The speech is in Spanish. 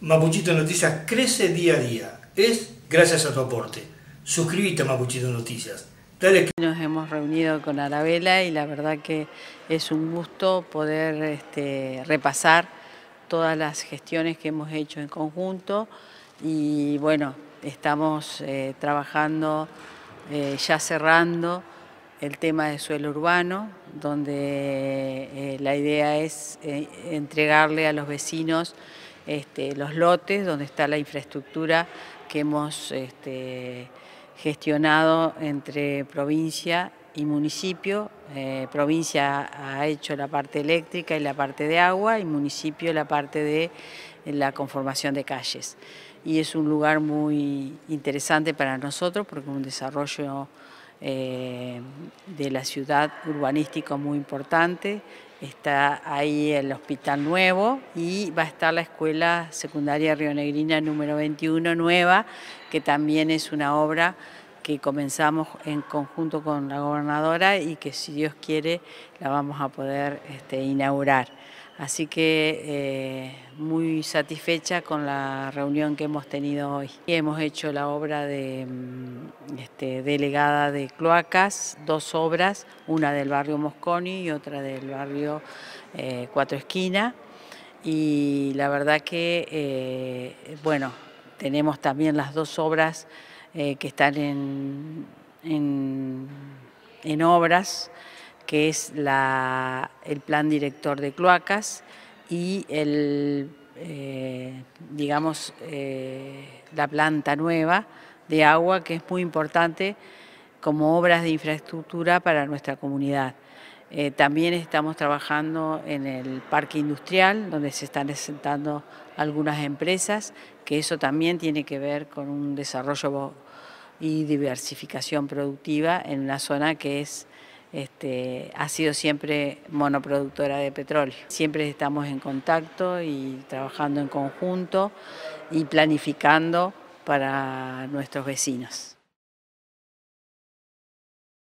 Mapuchito Noticias crece día a día. Es gracias a tu aporte. Suscríbete a Mapuchito Noticias. Dale. Nos hemos reunido con Arabela y la verdad que es un gusto poder este, repasar todas las gestiones que hemos hecho en conjunto y bueno, estamos eh, trabajando, eh, ya cerrando el tema de suelo urbano, donde eh, la idea es entregarle a los vecinos este, los lotes donde está la infraestructura que hemos este, gestionado entre provincia y municipio. Eh, provincia ha hecho la parte eléctrica y la parte de agua y municipio la parte de la conformación de calles. Y es un lugar muy interesante para nosotros porque es un desarrollo eh, de la ciudad urbanística muy importante. Está ahí el Hospital Nuevo y va a estar la Escuela Secundaria Rionegrina número 21 nueva, que también es una obra que comenzamos en conjunto con la gobernadora y que si Dios quiere la vamos a poder este, inaugurar. Así que eh, muy satisfecha con la reunión que hemos tenido hoy. Hemos hecho la obra de mm, este, delegada de cloacas, dos obras, una del barrio Mosconi y otra del barrio eh, Cuatro Esquina. Y la verdad que, eh, bueno, tenemos también las dos obras que están en, en, en obras que es el plan director de cloacas y el, eh, digamos, eh, la planta nueva de agua, que es muy importante como obras de infraestructura para nuestra comunidad. Eh, también estamos trabajando en el parque industrial, donde se están asentando algunas empresas, que eso también tiene que ver con un desarrollo y diversificación productiva en una zona que es este, ha sido siempre monoproductora de petróleo. Siempre estamos en contacto y trabajando en conjunto y planificando para nuestros vecinos.